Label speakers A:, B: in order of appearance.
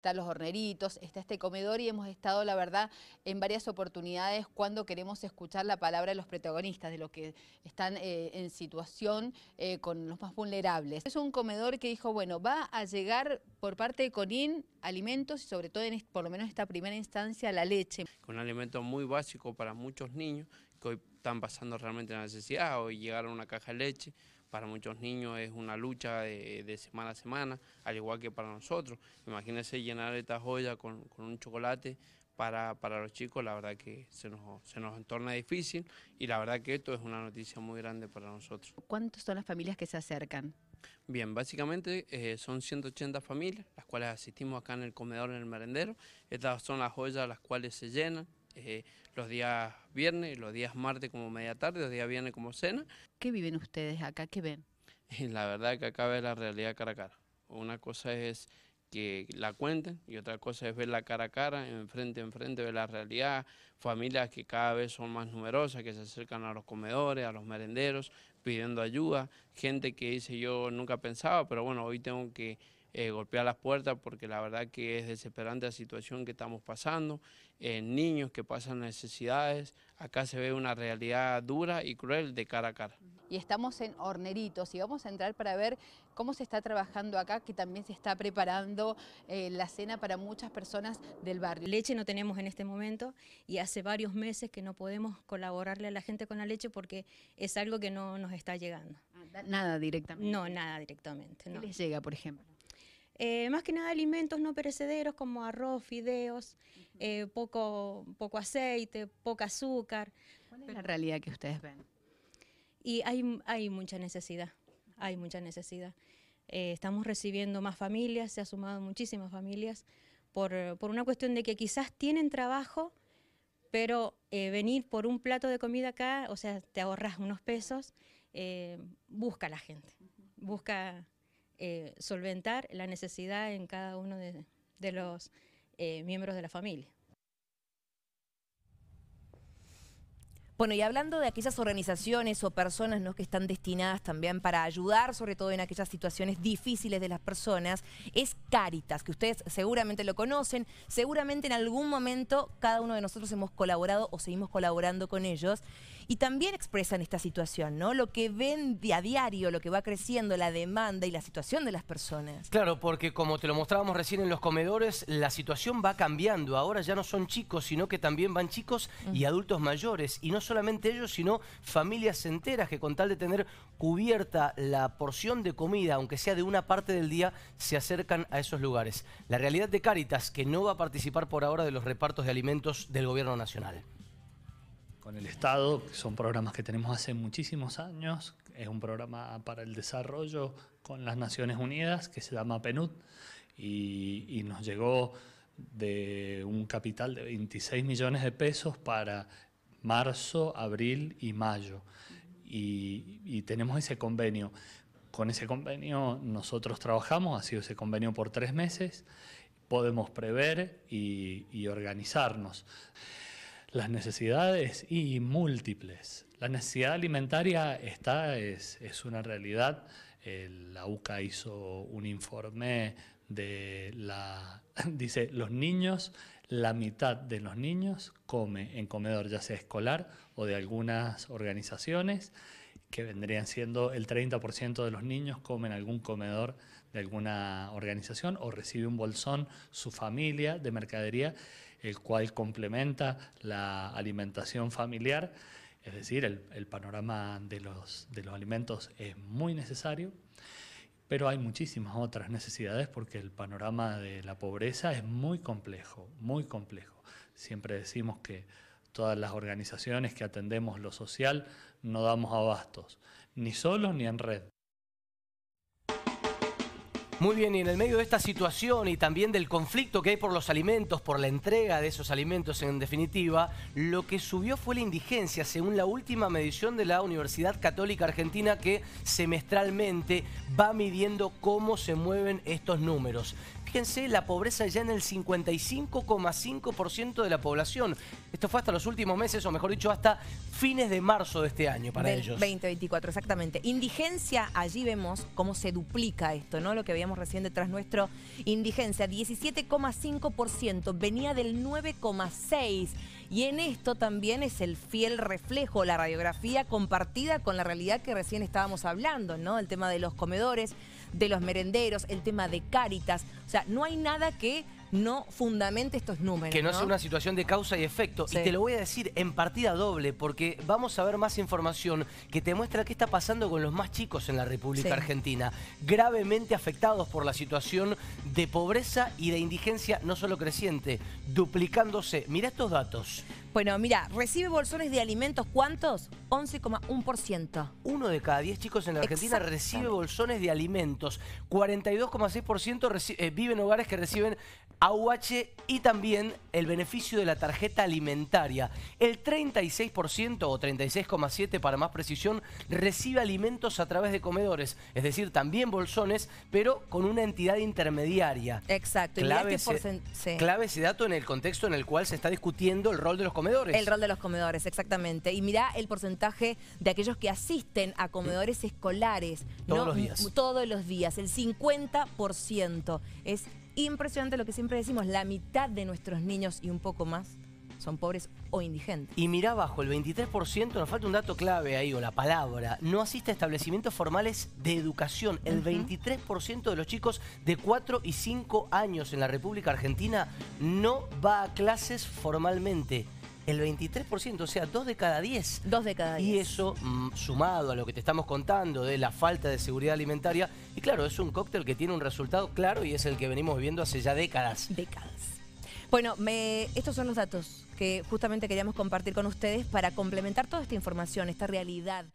A: están los horneritos, está este comedor y hemos estado, la verdad, en varias oportunidades cuando queremos escuchar la palabra de los protagonistas, de los que están eh, en situación eh, con los más vulnerables. Es un comedor que dijo, bueno, va a llegar por parte de Conin alimentos y sobre todo, en, por lo menos en esta primera instancia, la leche.
B: Un alimento muy básico para muchos niños que hoy están pasando realmente la necesidad, hoy llegaron una caja de leche, para muchos niños es una lucha de, semana a semana, al igual que para nosotros. Imagínense llenar esta joya con, un chocolate para, para, los chicos, la verdad que se nos, se nos torna difícil y la verdad que esto es una noticia muy grande para nosotros.
A: ¿Cuántas son las familias que se acercan?
B: Bien, básicamente eh, son 180 familias, las cuales asistimos acá en el comedor, en el merendero. Estas son las joyas las cuales se llenan, eh, los días viernes, los días martes como media tarde, los días viernes como cena. ¿Qué viven ustedes acá? ¿Qué ven? La verdad que acá ve la realidad cara a cara. Una cosa es que la cuenten y otra cosa es verla cara a cara, enfrente a enfrente, ver la realidad, familias que cada vez son más numerosas, que se acercan a los comedores, a los merenderos, pidiendo ayuda, gente que dice yo nunca pensaba, pero bueno, hoy tengo que eh, golpear las puertas porque la verdad que es desesperante la situación que estamos pasando, eh, niños que pasan necesidades, acá se ve una realidad dura y cruel de cara a cara.
A: Y estamos en Horneritos y vamos a entrar para ver cómo se está trabajando acá, que también se está preparando eh, la cena para muchas personas del barrio. Leche no tenemos en este momento y hace varios meses que no podemos colaborarle a la gente con la leche porque es algo que no nos está llegando. Ah, nada directamente. No, nada directamente. ¿Qué les llega, por ejemplo? Eh, más que nada alimentos no perecederos como arroz, fideos, eh, poco, poco aceite, poco azúcar. ¿Cuál es la realidad que ustedes ven? Y hay, hay mucha necesidad, hay mucha necesidad. Eh, estamos recibiendo más familias, se ha sumado muchísimas familias, por, por una cuestión de que quizás tienen trabajo, pero venir por un plato de comida acá, o sea, te ahorras unos pesos, busca la gente, busca eh, solventar la necesidad en cada uno de, los eh, miembros de la familia. Bueno, y hablando de aquellas organizaciones o personas ¿no? que están destinadas también para ayudar, sobre todo en aquellas situaciones difíciles de las personas, es Caritas, que ustedes seguramente lo conocen, seguramente en algún momento cada uno de nosotros hemos colaborado o seguimos colaborando con ellos, y también expresan esta situación, ¿no? Lo que ven a diario, lo que va creciendo, la demanda y la situación de las personas.
C: Claro, porque como te lo mostrábamos recién en los comedores, la situación va cambiando. Ahora ya no son chicos, sino que también van chicos y adultos mayores, y no solamente ellos, sino familias enteras que con tal de tener cubierta la porción de comida, aunque sea de una parte del día, se acercan a esos lugares. La realidad de Cáritas, que no va a participar por ahora de los repartos de alimentos del Gobierno Nacional.
D: Con el Estado, son programas que tenemos hace muchísimos años, es un programa para el desarrollo con las Naciones Unidas que se llama PNUD y nos llegó de un capital de 26 millones de pesos para marzo, abril y mayo. Y, tenemos ese convenio. Con ese convenio nosotros trabajamos, ha sido ese convenio por tres meses, podemos prever y, organizarnos. Las necesidades y múltiples. La necesidad alimentaria está, es una realidad la UCA hizo un informe de la, dice, los niños, la mitad de los niños come en comedor, ya sea escolar o de algunas organizaciones, que vendrían siendo el 30% de los niños comen algún comedor de alguna organización o recibe un bolsón su familia de mercadería, el cual complementa la alimentación familiar. Es decir, el, panorama de los, de los alimentos es muy necesario, pero hay muchísimas otras necesidades porque el panorama de la pobreza es muy complejo, muy complejo. Siempre decimos que todas las organizaciones que atendemos lo social no damos abastos, ni solos ni en red. Muy bien, y en el medio de esta situación y también del conflicto
C: que hay por los alimentos, por la entrega de esos alimentos en definitiva, lo que subió fue la indigencia, según la última medición de la Universidad Católica Argentina que semestralmente va midiendo cómo se mueven estos números fíjense la pobreza ya en el 55,5% de la población. Esto fue hasta los últimos meses, o mejor dicho, hasta fines de marzo de este año para ellos.
A: 2024, exactamente. Indigencia, allí vemos cómo se duplica esto, ¿no? Lo que veíamos recién detrás nuestro. Indigencia, 17,5%, venía del 9,6%. Y en esto también es el fiel reflejo, la radiografía compartida con la realidad que recién estábamos hablando, ¿no? El tema de los comedores, de los merenderos, el tema de Cáritas. O sea, no hay nada que no fundamente estos números. Que no, es una
C: situación de causa y efecto. Y te lo voy a decir en partida doble, porque vamos a ver más información que te muestra qué está pasando con los más chicos en la República Argentina, gravemente afectados por la situación de pobreza y de indigencia no solo creciente, duplicándose. Mira estos datos.
A: Bueno, mira, recibe bolsones de alimentos, ¿cuántos? 11,1%. Uno de cada 10 chicos en la Argentina recibe
C: bolsones de alimentos. 42,6% vive en hogares que reciben AUH y también el beneficio de la tarjeta alimentaria. El 36% o 36,7% para más precisión recibe alimentos a través de comedores, es decir, también bolsones, pero con una entidad intermediaria.
A: Exacto. Clave, este ese, clave
C: ese dato en el contexto en el cual se está discutiendo el rol de los comedores. El rol de
A: los comedores, exactamente. Y mira el porcentaje de aquellos que asisten a comedores escolares. Todos los días. Todos los días, el 50%. Es impresionante lo que siempre decimos, la mitad de nuestros niños y un poco más son pobres o indigentes.
C: Y mirá abajo, el 23%, nos falta un dato clave ahí, o la palabra, no asiste a establecimientos formales de educación. El 23% de los chicos de 4 y 5 años en la República Argentina no va a clases formalmente el 23%, o sea, dos de
A: cada 10. 2 de cada
C: 10. Y eso, mm, sumado a lo que te estamos contando de la falta de seguridad alimentaria, y claro, es un cóctel que tiene un resultado claro y es el que venimos viendo hace ya décadas. Décadas.
A: Bueno, me, estos son los datos que justamente queríamos compartir con ustedes para
D: complementar toda esta información, esta realidad.